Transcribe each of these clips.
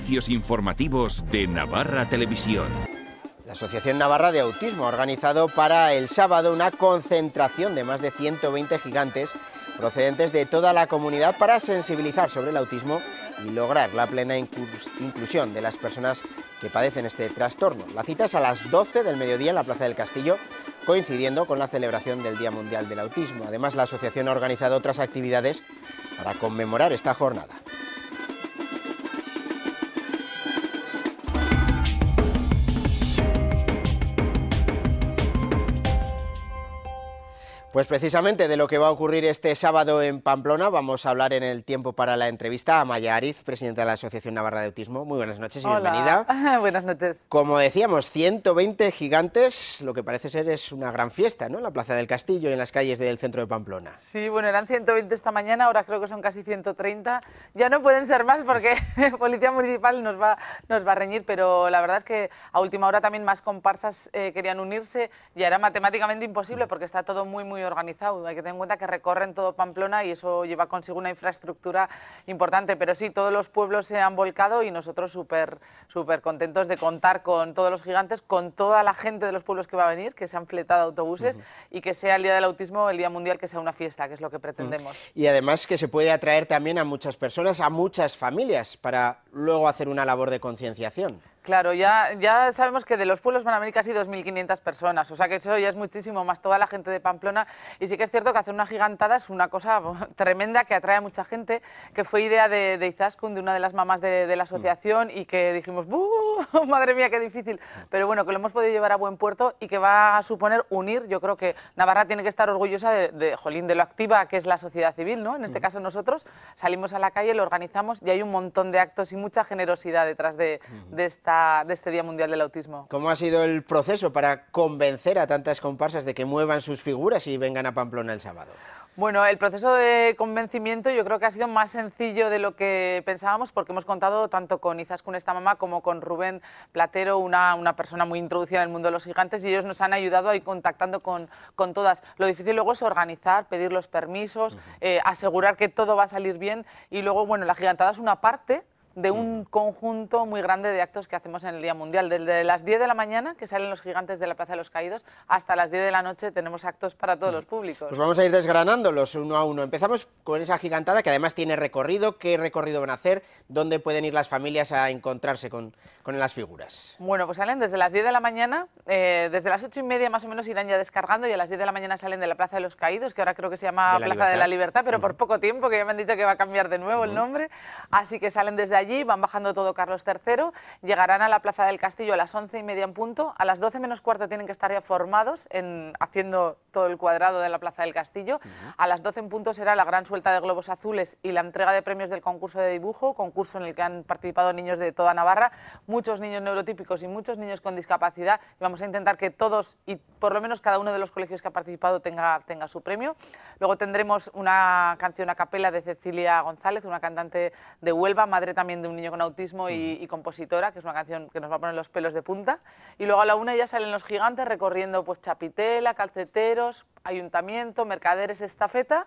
servicios informativos de Navarra Televisión. La Asociación Navarra de Autismo ha organizado para el sábado una concentración de más de 120 gigantes procedentes de toda la comunidad para sensibilizar sobre el autismo y lograr la plena inclusión de las personas que padecen este trastorno. La cita es a las 12 del mediodía en la Plaza del Castillo, coincidiendo con la celebración del Día Mundial del Autismo. Además, la asociación ha organizado otras actividades para conmemorar esta jornada. Pues precisamente de lo que va a ocurrir este sábado en Pamplona vamos a hablar en el tiempo para la entrevista a Maya Ariz, presidenta de la Asociación Navarra de Autismo. Muy buenas noches y Hola. bienvenida. buenas noches. Como decíamos, 120 gigantes, lo que parece ser es una gran fiesta, ¿no? En la Plaza del Castillo y en las calles del centro de Pamplona. Sí, bueno, eran 120 esta mañana, ahora creo que son casi 130. Ya no pueden ser más porque Policía Municipal nos va, nos va a reñir, pero la verdad es que a última hora también más comparsas eh, querían unirse y era matemáticamente imposible porque está todo muy, muy muy organizado. Hay que tener en cuenta que recorren todo Pamplona y eso lleva consigo una infraestructura importante. Pero sí, todos los pueblos se han volcado y nosotros súper súper contentos de contar con todos los gigantes, con toda la gente de los pueblos que va a venir, que se han fletado autobuses y que sea el Día del Autismo, el Día Mundial, que sea una fiesta, que es lo que pretendemos. Mm. Y además que se puede atraer también a muchas personas, a muchas familias, para luego hacer una labor de concienciación. Claro, ya, ya sabemos que de los pueblos van hay casi 2.500 personas, o sea que eso ya es muchísimo más toda la gente de Pamplona. Y sí que es cierto que hacer una gigantada es una cosa tremenda que atrae a mucha gente, que fue idea de, de Izaskun, de una de las mamás de, la mm. asociación, y que dijimos, ¡Buh! madre mía, qué difícil. Pero bueno, que lo hemos podido llevar a buen puerto y que va a suponer unir, yo creo que Navarra tiene que estar orgullosa de, jolín, de lo activa que es la sociedad civil, ¿no? En este mm. caso nosotros salimos a la calle, lo organizamos y hay un montón de actos y mucha generosidad detrás de, mm. esto de este Día Mundial del Autismo. ¿Cómo ha sido el proceso para convencer a tantas comparsas de que muevan sus figuras y vengan a Pamplona el sábado? Bueno, el proceso de convencimiento yo creo que ha sido más sencillo de lo que pensábamos porque hemos contado tanto con Izaskun esta mamá como con Rubén Platero, una, persona muy introducida en el mundo de los gigantes y ellos nos han ayudado ahí contactando con, todas. Lo difícil luego es organizar, pedir los permisos, eh, asegurar que todo va a salir bien y luego, bueno, la gigantada es una parte de un conjunto muy grande de actos que hacemos en el Día Mundial. Desde las 10 de la mañana, que salen los gigantes de la Plaza de los Caídos, hasta las 10 de la noche tenemos actos para todos los públicos. Pues vamos a ir desgranándolos uno a uno. Empezamos con esa gigantada que además tiene recorrido. ¿Qué recorrido van a hacer? ¿Dónde pueden ir las familias a encontrarse con, con las figuras? Bueno, pues salen desde las 10 de la mañana. Eh, desde las 8 y media más o menos irán ya descargando y a las 10 de la mañana salen de la Plaza de los Caídos, que ahora creo que se llama Plaza de la Libertad, pero por poco tiempo, que ya me han dicho que va a cambiar de nuevo el nombre. Así que salen desde allí, van bajando todo Carlos III, llegarán a la Plaza del Castillo a las once y media en punto, a las doce menos cuarto tienen que estar ya formados haciendo todo el cuadrado de la Plaza del Castillo, a las doce en punto será la gran suelta de globos azules y la entrega de premios del concurso de dibujo, concurso en el que han participado niños de toda Navarra, muchos niños neurotípicos y muchos niños con discapacidad, vamos a intentar que todos y por lo menos cada uno de los colegios que ha participado tenga, tenga su premio. Luego tendremos una canción a capela de Cecilia González, una cantante de Huelva, madre también de un niño con autismo y, compositora, que es una canción que nos va a poner los pelos de punta. Y luego a la una ya salen los gigantes recorriendo pues Chapitela, Calceteros, Ayuntamiento, Mercaderes, Estafeta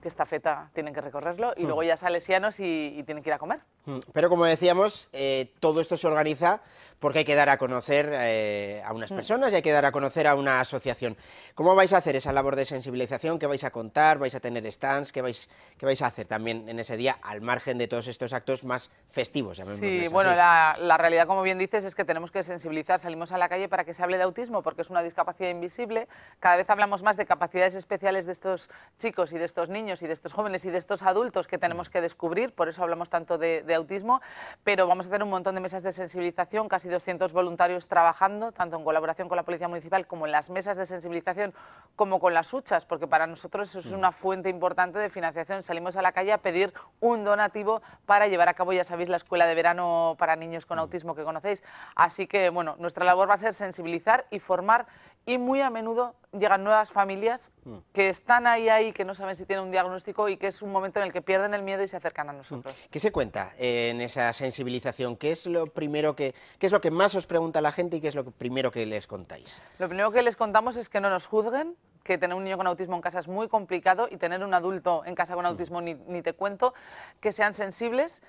que esta feta tienen que recorrerlo y hmm. luego ya sale Sianos y tienen que ir a comer. Hmm. Pero como decíamos, eh, todo esto se organiza porque hay que dar a conocer eh, a unas hmm. personas y hay que dar a conocer a una asociación. ¿Cómo vais a hacer esa labor de sensibilización? ¿Qué vais a contar? ¿Vais a tener stands? ¿Qué vais, vais a hacer también en ese día al margen de todos estos actos más festivos? Sí, bueno, la realidad, como bien dices, es que tenemos que sensibilizar. Salimos a la calle para que se hable de autismo porque es una discapacidad invisible. Cada vez hablamos más de capacidades especiales de estos chicos y de estos niños y de estos jóvenes y de estos adultos que tenemos mm. que descubrir, por eso hablamos tanto de, de autismo, pero vamos a tener un montón de mesas de sensibilización, casi 200 voluntarios trabajando, tanto en colaboración con la Policía Municipal como en las mesas de sensibilización, como con las huchas, porque para nosotros eso es mm. una fuente importante de financiación. Salimos a la calle a pedir un donativo para llevar a cabo, ya sabéis, la escuela de verano para niños con mm. autismo que conocéis. Así que, bueno, nuestra labor va a ser sensibilizar y formar y muy a menudo llegan nuevas familias mm. que están ahí, ahí, que no saben si tienen un diagnóstico y que es un momento en el que pierden el miedo y se acercan a mm. nosotros. ¿Qué se cuenta en esa sensibilización? ¿Qué es lo primero que, qué es lo que más os pregunta la gente y qué es lo primero que les contáis? Lo primero que les contamos es que no nos juzguen, que tener un niño con autismo en casa es muy complicado y tener un adulto en casa con mm. autismo ni te cuento, que sean sensibles,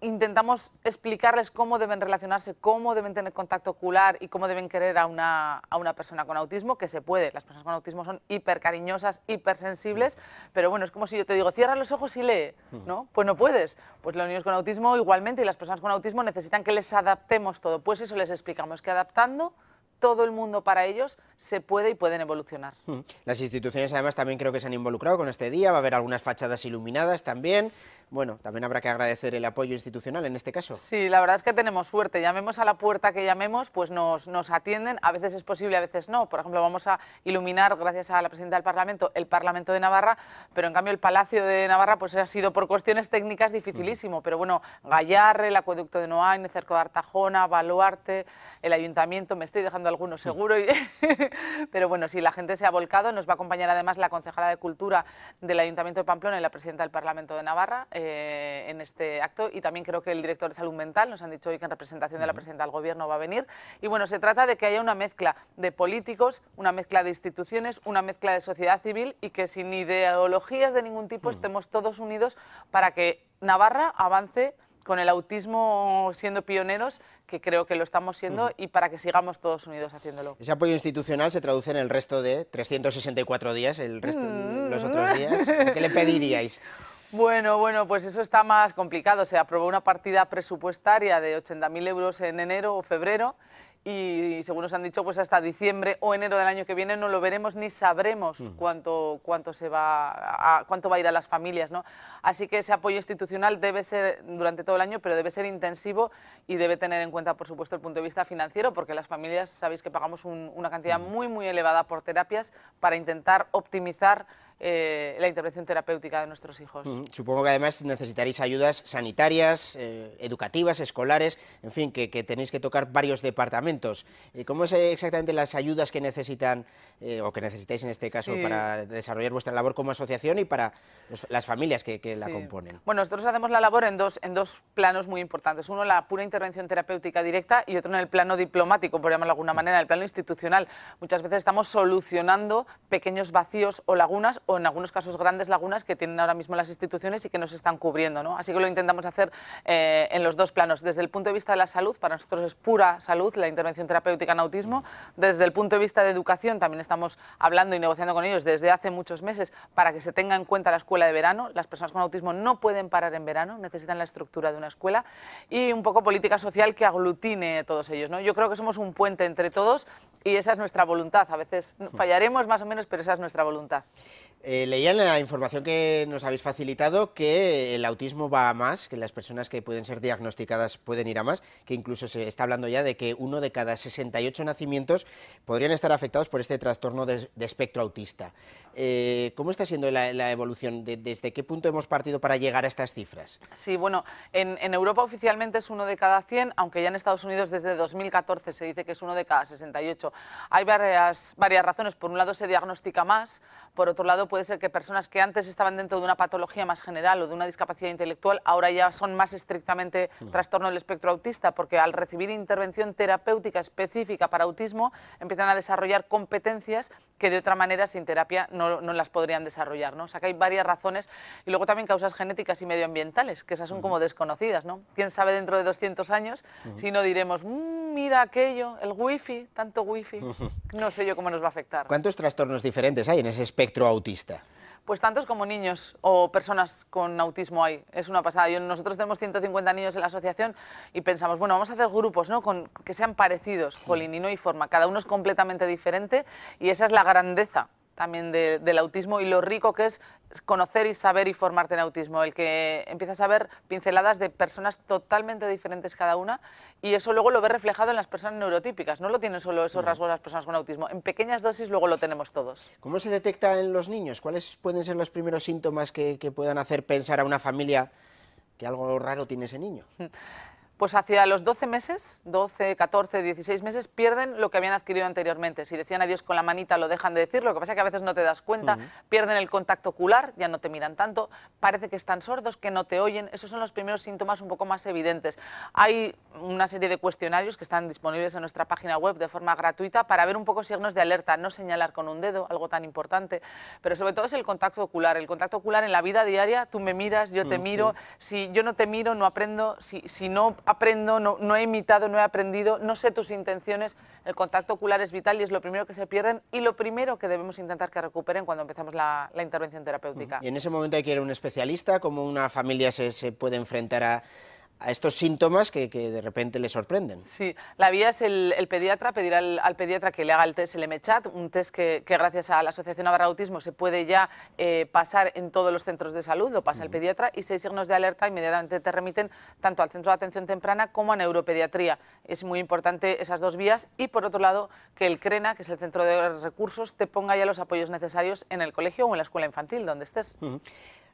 intentamos explicarles cómo deben relacionarse, cómo deben tener contacto ocular y cómo deben querer a una, persona con autismo, que se puede. Las personas con autismo son hipercariñosas, hipersensibles, mm. pero bueno, es como si yo te digo, cierra los ojos y lee, mm. ¿no? Pues no puedes. Pues los niños con autismo igualmente y las personas con autismo necesitan que les adaptemos todo. Pues eso les explicamos, que adaptando todo el mundo para ellos, se puede y pueden evolucionar. Hmm. Las instituciones además también creo que se han involucrado con este día, va a haber algunas fachadas iluminadas también. Bueno, también habrá que agradecer el apoyo institucional en este caso. Sí, la verdad es que tenemos suerte, llamemos a la puerta que llamemos, pues nos, atienden, a veces es posible, a veces no. Por ejemplo, vamos a iluminar, gracias a la presidenta del Parlamento, el Parlamento de Navarra, pero en cambio el Palacio de Navarra pues ha sido por cuestiones técnicas dificilísimo, hmm. pero bueno, Gallarre, el Acueducto de Noain, Cerco de Artajona, Baluarte, el ayuntamiento, me estoy dejando algunos seguro, y, pero bueno, si la gente se ha volcado, nos va a acompañar además la concejala de Cultura del Ayuntamiento de Pamplona y la presidenta del Parlamento de Navarra eh, en este acto y también creo que el director de Salud Mental, nos han dicho hoy que en representación de la presidenta del Gobierno va a venir. Y bueno, se trata de que haya una mezcla de políticos, una mezcla de instituciones, una mezcla de sociedad civil y que sin ideologías de ningún tipo mm. estemos todos unidos para que Navarra avance con el autismo siendo pioneros que creo que lo estamos siendo y para que sigamos todos unidos haciéndolo. Ese apoyo institucional se traduce en el resto de 364 días, el resto, mm. los otros días. ¿Qué le pediríais? Bueno, bueno, pues eso está más complicado. Se aprobó una partida presupuestaria de 80.000 euros en enero o febrero y según nos han dicho, pues hasta diciembre o enero del año que viene no lo veremos ni sabremos mm. cuánto, cuánto, se va a, cuánto va a ir a las familias. ¿no? Así que ese apoyo institucional debe ser durante todo el año, pero debe ser intensivo y debe tener en cuenta, por supuesto, el punto de vista financiero, porque las familias sabéis que pagamos una cantidad mm. muy, muy elevada por terapias para intentar optimizar eh, la intervención terapéutica de nuestros hijos. supongo que además necesitaréis ayudas sanitarias, eh, educativas, escolares, en fin, que, tenéis que tocar varios departamentos. ¿Y eh, ¿Cómo es exactamente las ayudas que necesitan o que necesitáis en este caso para desarrollar vuestra labor como asociación y para las familias que, la componen? Bueno, nosotros hacemos la labor en dos, en dos planos muy importantes. Uno, la pura intervención terapéutica directa y otro en el plano diplomático, por llamarlo de alguna manera, en el plano institucional. Muchas veces estamos solucionando pequeños vacíos o lagunas o en algunos casos grandes lagunas que tienen ahora mismo las instituciones y que nos están cubriendo. Así que lo intentamos hacer eh, en los dos planos. Desde el punto de vista de la salud, para nosotros es pura salud la intervención terapéutica en autismo. Desde el punto de vista de educación, también estamos hablando y negociando con ellos desde hace muchos meses para que se tenga en cuenta la escuela de verano. Las personas con autismo no pueden parar en verano, necesitan la estructura de una escuela y un poco política social que aglutine a todos ellos. Yo creo que somos un puente entre todos y esa es nuestra voluntad. A veces fallaremos más o menos, pero esa es nuestra voluntad. Eh, leía en la información que nos habéis facilitado que el autismo va a más, que las personas que pueden ser diagnosticadas pueden ir a más, que incluso se está hablando ya de que uno de cada 68 nacimientos podrían estar afectados por este trastorno de, espectro autista. Eh, ¿Cómo está siendo la, evolución? ¿Desde qué punto hemos partido para llegar a estas cifras? Sí, bueno, en, en, Europa oficialmente es uno de cada 100, aunque ya en Estados Unidos desde 2014 se dice que es uno de cada 68. Hay varias, varias razones. Por un lado se diagnostica más, por otro lado puede ser que personas que antes estaban dentro de una patología más general o de una discapacidad intelectual ahora ya son más estrictamente mm. trastorno del espectro autista? Porque al recibir intervención terapéutica específica para autismo empiezan a desarrollar competencias que de otra manera sin terapia no, las podrían desarrollar. ¿no? O sea que hay varias razones y luego también causas genéticas y medioambientales, que esas son mm. como desconocidas. ¿no? ¿Quién sabe dentro de 200 años mm. si no diremos mira aquello, el wifi, tanto wifi, no sé yo cómo nos va a afectar. ¿Cuántos trastornos diferentes hay en ese espectro autista? Pues tantos como niños o personas con autismo hay. Es una pasada. nosotros tenemos 150 niños en la asociación y pensamos, bueno, vamos a hacer grupos ¿no? con, que sean parecidos, colinino y forma. Cada uno es completamente diferente y esa es la grandeza también del autismo y lo rico que es conocer y saber y formarte en autismo, el que empiezas a ver pinceladas de personas totalmente diferentes cada una y eso luego lo ve reflejado en las personas neurotípicas, no lo tienen solo esos rasgos las personas con autismo, en pequeñas dosis luego lo tenemos todos. ¿Cómo se detecta en los niños? ¿Cuáles pueden ser los primeros síntomas que, que puedan hacer pensar a una familia que algo raro tiene ese niño? pues hacia los 12 meses, 12, 14, 16 meses, pierden lo que habían adquirido anteriormente. Si decían adiós con la manita, lo dejan de decir, lo que pasa es que a veces no te das cuenta, pierden el contacto ocular, ya no te miran tanto, parece que están sordos, que no te oyen, esos son los primeros síntomas un poco más evidentes. Hay una serie de cuestionarios que están disponibles en nuestra página web de forma gratuita para ver un poco signos de alerta, no señalar con un dedo, algo tan importante, pero sobre todo es el contacto ocular, el contacto ocular en la vida diaria, tú me miras, yo te mm, miro, si yo no te miro, no aprendo, si, si no aprendo, no, he imitado, no he aprendido, no sé tus intenciones. El contacto ocular es vital y es lo primero que se pierden y lo primero que debemos intentar que recuperen cuando empezamos la, intervención terapéutica. Y en ese momento hay que ir a un especialista, como una familia se puede enfrentar a a estos síntomas que, de repente le sorprenden. Sí, la vía es el, pediatra, pedir al, pediatra que le haga el test, Chat, un test que, gracias a la Asociación Navarra Autismo se puede ya eh, pasar en todos los centros de salud, lo pasa el pediatra y seis signos de alerta inmediatamente te remiten tanto al centro de atención temprana como a neuropediatría. Es muy importante esas dos vías y por otro lado que el CRENA, que es el centro de recursos, te ponga ya los apoyos necesarios en el colegio o en la escuela infantil, donde estés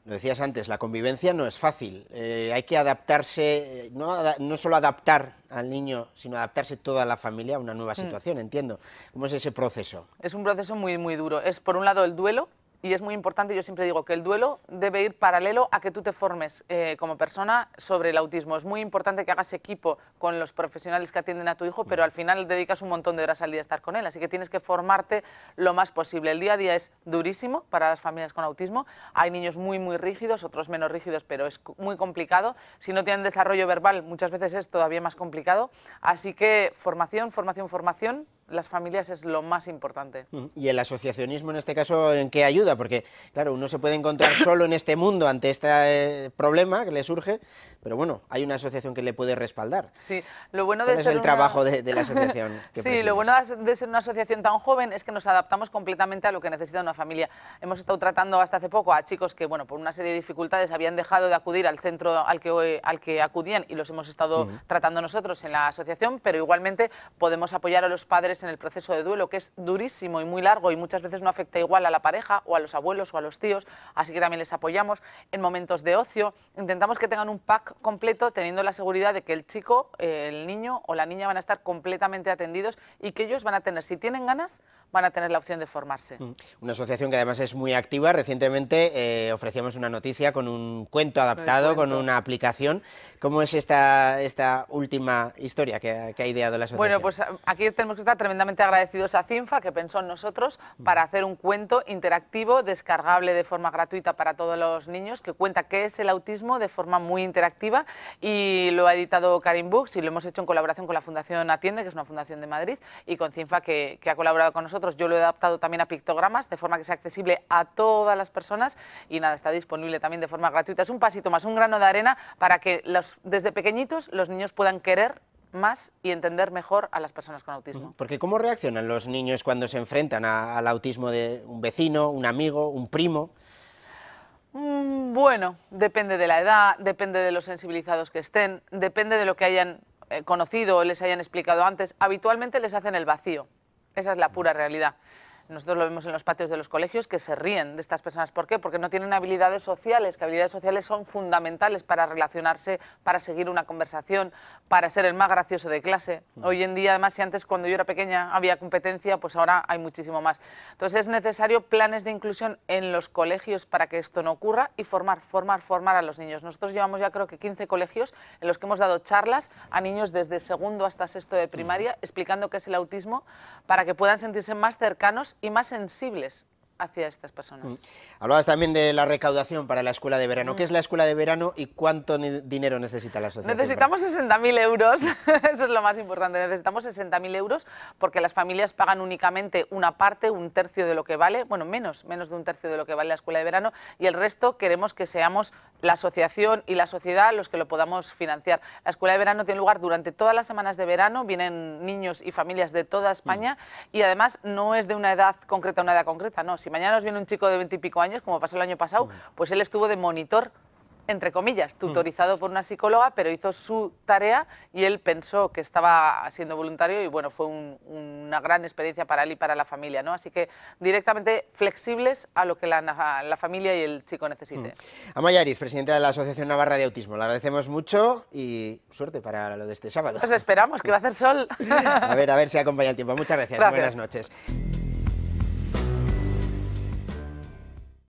lo decías antes, la convivencia no es fácil. Eh, hay que adaptarse, eh, no, solo adaptar al niño, sino adaptarse toda la familia a una nueva mm. situación, entiendo. ¿Cómo es ese proceso? Es un proceso muy, muy duro. Es, por un lado, el duelo, y es muy importante, yo siempre digo que el duelo debe ir paralelo a que tú te formes eh, como persona sobre el autismo. Es muy importante que hagas equipo con los profesionales que atienden a tu hijo, pero al final dedicas un montón de horas al día a estar con él, así que tienes que formarte lo más posible. El día a día es durísimo para las familias con autismo, hay niños muy, muy rígidos, otros menos rígidos, pero es muy complicado. Si no tienen desarrollo verbal, muchas veces es todavía más complicado, así que formación, formación, formación las familias es lo más importante. Mm, y el asociacionismo en este caso, ¿en qué ayuda? Porque, claro, uno se puede encontrar solo en este mundo ante este eh, problema que le surge, pero bueno, hay una asociación que le puede respaldar. Sí, lo bueno de ser el una... trabajo de, la asociación? Que sí, lo bueno de ser una asociación tan joven es que nos adaptamos completamente a lo que necesita una familia. Hemos estado tratando hasta hace poco a chicos que, bueno, por una serie de dificultades habían dejado de acudir al centro al que, al que acudían y los hemos estado tratando nosotros en la asociación, pero igualmente podemos apoyar a los padres en el proceso de duelo, que es durísimo y muy largo y muchas veces no afecta igual a la pareja o a los abuelos o a los tíos, así que también les apoyamos. En momentos de ocio intentamos que tengan un pack completo teniendo la seguridad de que el chico, el niño o la niña van a estar completamente atendidos y que ellos van a tener, si tienen ganas, van a tener la opción de formarse. Mm. Una asociación que además es muy activa. Recientemente eh, ofrecíamos una noticia con un cuento adaptado, con una aplicación. ¿Cómo es esta, esta última historia que, ha ideado la asociación? Bueno, pues ah, aquí tenemos que estar tremendamente agradecidos a CINFA, que pensó en nosotros, mm. para hacer un cuento interactivo, descargable de forma gratuita para todos los niños, que cuenta qué es el autismo de forma muy interactiva. Y lo ha editado Karim Books y lo hemos hecho en colaboración con la Fundación Atiende, que es una fundación de Madrid, y con CINFA, que ha colaborado con nosotros yo lo he adaptado también a pictogramas, de forma que sea accesible a todas las personas y nada, está disponible también de forma gratuita. Es un pasito más, un grano de arena para que desde pequeñitos los niños puedan querer más y entender mejor a las personas con autismo. Porque ¿cómo reaccionan los niños cuando se enfrentan al autismo de un vecino, un amigo, un primo? Mm, bueno, depende de la edad, depende de los sensibilizados que estén, depende de lo que hayan eh, conocido o les hayan explicado antes. Habitualmente les hacen el vacío, esa es la pura realidad. Nosotros lo vemos en los patios de los colegios que se ríen de estas personas. ¿Por qué? Porque no tienen habilidades sociales, que habilidades sociales son fundamentales para relacionarse, para seguir una conversación, para ser el más gracioso de clase. Mm. Hoy en día, además, si antes cuando yo era pequeña había competencia, pues ahora hay muchísimo más. Entonces es necesario planes de inclusión en los colegios para que esto no ocurra y formar, formar, formar a los niños. Nosotros llevamos ya creo que 15 colegios en los que hemos dado charlas a niños desde segundo hasta sexto de primaria mm. explicando qué es el autismo para que puedan sentirse más cercanos y más sensibles hacia estas personas. Mm. Hablabas también de la recaudación para la escuela de verano. Mm. ¿Qué es la escuela de verano y cuánto dinero necesita la asociación? Necesitamos 60.000 euros, eso es lo más importante, necesitamos 60.000 euros porque las familias pagan únicamente una parte, un tercio de lo que vale, bueno, menos, menos de un tercio de lo que vale la escuela de verano y el resto queremos que seamos la asociación y la sociedad los que lo podamos financiar. La escuela de verano tiene lugar durante todas las semanas de verano, vienen niños y familias de toda mm. España y además no es de una edad concreta, una edad concreta, no, si mañana nos viene un chico de veintipico años, como pasó el año pasado, pues él estuvo de monitor entre comillas, tutorizado por una psicóloga, pero hizo su tarea y él pensó que estaba siendo voluntario y bueno, fue una gran experiencia para él y para la familia, ¿no? Así que directamente flexibles a lo que la, familia y el chico necesite. Amayariz, Amaya presidenta de la Asociación Navarra de Autismo, le agradecemos mucho y suerte para lo de este sábado. Nos esperamos, que va a hacer sol. a ver, a ver si acompaña el tiempo. Muchas gracias, gracias. buenas noches.